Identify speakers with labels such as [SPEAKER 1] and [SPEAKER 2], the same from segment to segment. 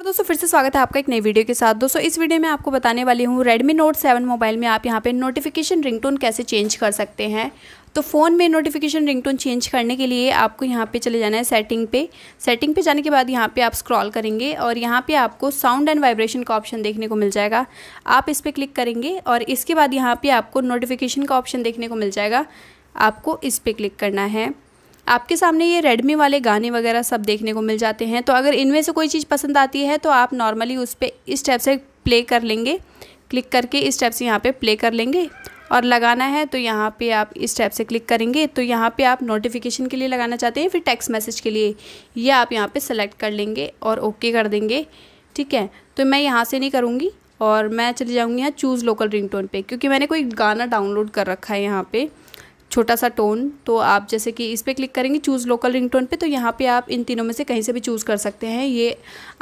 [SPEAKER 1] और दोस्तों फिर से स्वागत है आपका एक नई वीडियो के साथ दोस्तों इस वीडियो में आपको बताने वाली हूँ Redmi Note 7 मोबाइल में आप यहाँ पे नोटिफिकेशन रिंगटोन कैसे चेंज कर सकते हैं तो फ़ोन में नोटिफिकेशन रिंगटोन चेंज करने के लिए आपको यहाँ पे चले जाना है सेटिंग पे सेटिंग पे जाने के बाद यहाँ पे आप स्क्रॉल करेंगे और यहाँ पे आपको साउंड एंड वाइब्रेशन का ऑप्शन देखने को मिल जाएगा आप इस पर क्लिक करेंगे और इसके बाद यहाँ पर आपको नोटिफिकेशन का ऑप्शन देखने को मिल जाएगा आपको इस पर क्लिक करना है आपके सामने ये रेडमी वाले गाने वगैरह सब देखने को मिल जाते हैं तो अगर इनमें से कोई चीज़ पसंद आती है तो आप नॉर्मली उस पर इस टाइप से प्ले कर लेंगे क्लिक करके इस टाइप से यहाँ पे प्ले कर लेंगे और लगाना है तो यहाँ पे आप इस टाइप से क्लिक करेंगे तो यहाँ पे आप नोटिफिकेशन के लिए लगाना चाहते हैं फिर टेक्स्ट मैसेज के लिए यह आप यहाँ पे सेलेक्ट कर लेंगे और ओके कर देंगे ठीक है तो मैं यहाँ से नहीं करूँगी और मैं चली जाऊँगी यहाँ चूज़ लोकल रिंगटोन पे क्योंकि मैंने कोई गाना डाउनलोड कर रखा है यहाँ पर छोटा सा टोन तो आप जैसे कि इस पर क्लिक करेंगे चूज़ लोकल रिंग टोन पर तो यहाँ पर आप इन तीनों में से कहीं से भी चूज़ कर सकते हैं ये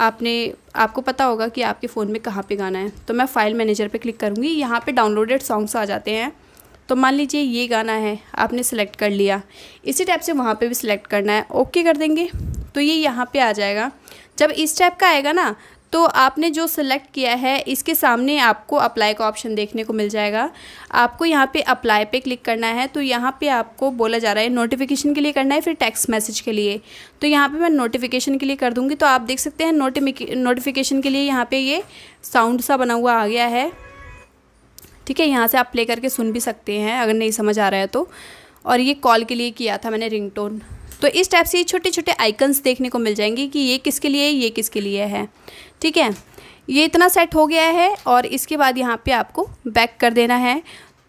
[SPEAKER 1] आपने आपको पता होगा कि आपके फ़ोन में कहाँ पर गाना है तो मैं फ़ाइल मैनेजर पर क्लिक करूँगी यहाँ पर डाउनलोडेड सॉन्ग्स आ जाते हैं तो मान लीजिए ये गाना है आपने सेलेक्ट कर लिया इसी टाइप से वहाँ पे भी सिलेक्ट करना है ओके कर देंगे तो ये यहाँ पे आ जाएगा जब इस टाइप का आएगा ना तो आपने जो सिलेक्ट किया है इसके सामने आपको अप्लाई का ऑप्शन देखने को मिल जाएगा आपको यहाँ पे अप्लाई पे क्लिक करना है तो यहाँ पे आपको बोला जा रहा है नोटिफिकेशन के लिए करना है फिर टेक्स्ट मैसेज के लिए तो यहाँ पे मैं नोटिफिकेशन के लिए कर दूँगी तो आप देख सकते हैं नोटिफिकेशन के लिए यहाँ पर ये साउंड सा बना हुआ आ गया है ठीक है यहाँ से आप प्ले करके सुन भी सकते हैं अगर नहीं समझ आ रहा है तो और ये कॉल के लिए किया था मैंने रिंग तो इस टाइप से छोटे छोटे आइकन्स देखने को मिल जाएंगे कि ये किसके लिए ये किसके लिए है ठीक है ये इतना सेट हो गया है और इसके बाद यहाँ पे आपको बैक कर देना है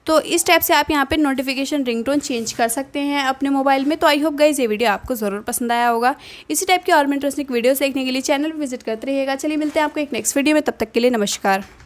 [SPEAKER 1] तो इस टाइप से आप यहाँ पे नोटिफिकेशन रिंगटोन चेंज कर सकते हैं अपने मोबाइल में तो आई होप गाइज ये वीडियो आपको ज़रूर पसंद आया होगा इसी टाइप के और इंटरेस्टिंग वीडियोस देखने के लिए चैनल पर विजिट करते रहिएगा चलिए मिलते हैं आपको एक नेक्स्ट वीडियो में तब तक के लिए नमस्कार